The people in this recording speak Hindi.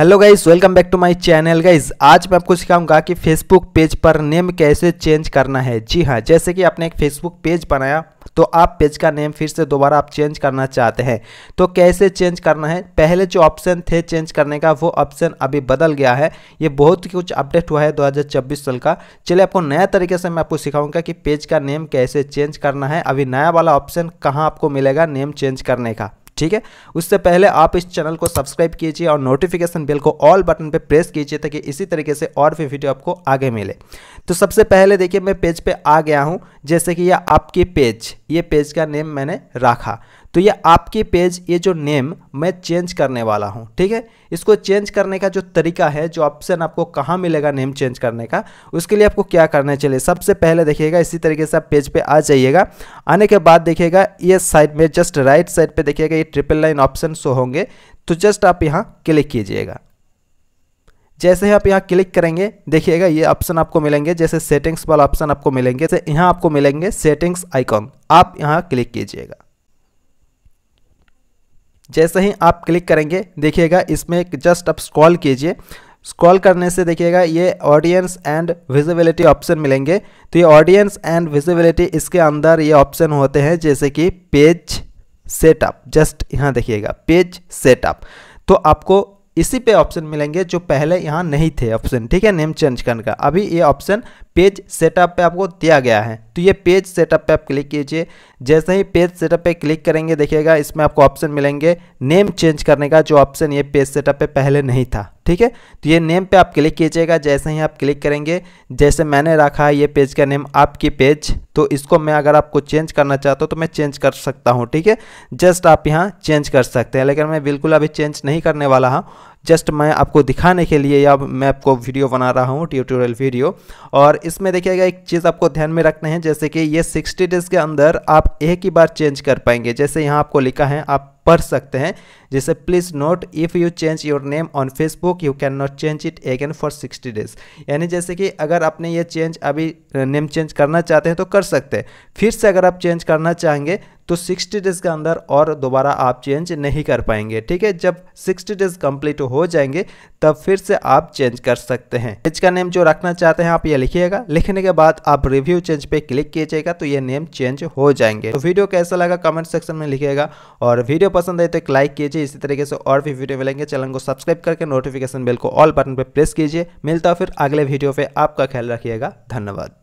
hello guys welcome back to my channel guys आज मैं आपको सिखाऊंगा कि फेसबुक पेज पर नेम कैसे चेंज करना है जी हाँ जैसे कि आपने एक फेसबुक पेज बनाया तो आप पेज का नेम फिर से दोबारा आप चेंज करना चाहते हैं तो कैसे चेंज करना है पहले जो ऑप्शन थे चेंज करने का वो ऑप्शन अभी बदल गया है ये बहुत ही कुछ अपडेट हुआ है 2024 साल का चलिए आपको नया तरीके से मैं आपको सिखाऊंगा कि पेज का नेम कैसे चेंज करना है अभी नया वाला ऑप्शन कहाँ आपको मिलेगा नेम चेंज करने का ठीक है उससे पहले आप इस चैनल को सब्सक्राइब कीजिए और नोटिफिकेशन बेल को ऑल बटन पे प्रेस कीजिए ताकि इसी तरीके से और भी वीडियो आपको आगे मिले तो सबसे पहले देखिए मैं पेज पे आ गया हूँ जैसे कि यह आपके पेज ये पेज का नेम मैंने रखा तो ये आपके पेज ये जो नेम मैं चेंज करने वाला हूँ ठीक है इसको चेंज करने का जो तरीका है जो ऑप्शन आपको कहाँ मिलेगा नेम चेंज करने का उसके लिए आपको क्या करना चाहिए सबसे पहले देखिएगा इसी तरीके से आप पेज पे आ जाइएगा आने के बाद देखिएगा ये साइड में जस्ट राइट साइड पे देखिएगा ये ट्रिपल लाइन ऑप्शन शो होंगे तो जस्ट आप यहाँ क्लिक कीजिएगा जैसे ही आप यहाँ क्लिक करेंगे देखिएगा ये ऑप्शन आपको मिलेंगे जैसे सेटिंग्स वाला ऑप्शन आपको मिलेंगे जैसे यहाँ आपको मिलेंगे सेटिंग्स आइकॉन आप यहाँ क्लिक कीजिएगा जैसे ही आप क्लिक करेंगे देखिएगा इसमें जस्ट आप स्क्रॉल कीजिए स्क्रॉल करने से देखिएगा ये ऑडियंस एंड विजिबिलिटी ऑप्शन मिलेंगे तो ये ऑडियंस एंड विजिबिलिटी इसके अंदर ये ऑप्शन होते हैं जैसे कि पेज सेटअप जस्ट यहाँ देखिएगा पेज सेटअप तो आपको इसी पे ऑप्शन मिलेंगे जो पहले यहाँ नहीं थे ऑप्शन ठीक है नेम चेंज करने का अभी ये ऑप्शन पेज सेटअप पे आपको दिया गया है तो ये पेज सेटअप पे आप क्लिक कीजिए जैसे ही पेज सेटअप पे क्लिक करेंगे देखिएगा इसमें आपको ऑप्शन मिलेंगे नेम चेंज करने का जो ऑप्शन ये पेज सेटअप पे पहले नहीं था ठीक है तो ये नेम पे आप क्लिक कीजिएगा जैसे ही आप क्लिक करेंगे जैसे मैंने रखा है ये पेज का नेम आपकी पेज तो इसको मैं अगर आपको चेंज करना चाहता हूँ तो मैं चेंज कर सकता हूँ ठीक है जस्ट आप यहाँ चेंज कर सकते हैं लेकिन मैं बिल्कुल अभी चेंज नहीं करने वाला हूँ जस्ट मैं आपको दिखाने के लिए या मैं आपको वीडियो बना रहा हूँ ट्यूटोरियल वीडियो और इसमें देखिएगा एक चीज़ आपको ध्यान में रखना है जैसे कि ये 60 डेज़ के अंदर आप एक ही बार चेंज कर पाएंगे जैसे यहाँ आपको लिखा है आप पढ़ सकते हैं जैसे please note if you change your name on Facebook you can not change it again for sixty days यानी जैसे कि अगर आपने ये चेंज अभी नेम चेंज करना चाहते हैं तो कर सकते हैं फिर से अगर आप चेंज करना चाहेंगे तो 60 डेज़ के अंदर और दोबारा आप चेंज नहीं कर पाएंगे ठीक है जब 60 डेज़ कंप्लीट हो जाएंगे तब फिर से आप चेंज कर सकते हैं पेज का नेम जो रखना चाहते हैं आप ये लिखिएगा लिखने के बाद आप रिव्यू चेंज पे क्लिक कीजिएगा तो ये नेम चेंज हो जाएंगे तो वीडियो कैसा लगा कमेंट सेक्शन में लिखिएगा और वीडियो पसंद आए तो एक लाइक कीजिए इसी तरीके से और भी वीडियो मिलेंगे चैनल को सब्सक्राइब करके नोटिफिकेशन बिल को ऑल बटन पर प्रेस कीजिए मिलता फिर अगले वीडियो पर आपका ख्याल रखिएगा धन्यवाद